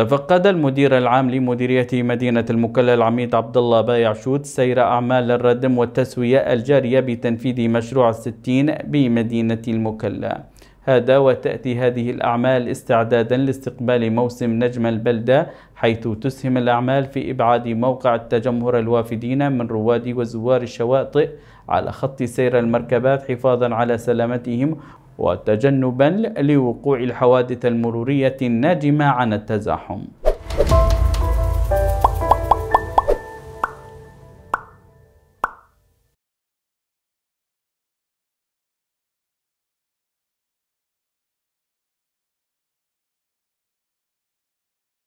تفقد المدير العام لمديرية مدينة المكلا العميد عبد الله بايع شوت سير أعمال الردم والتسوية الجارية بتنفيذ مشروع الستين بمدينة المكلا هذا وتأتي هذه الأعمال استعدادا لاستقبال موسم نجم البلدة حيث تسهم الأعمال في إبعاد موقع التجمهر الوافدين من رواد وزوار الشواطئ على خط سير المركبات حفاظا على سلامتهم وتجنبا لوقوع الحوادث المرورية الناجمة عن التزاحم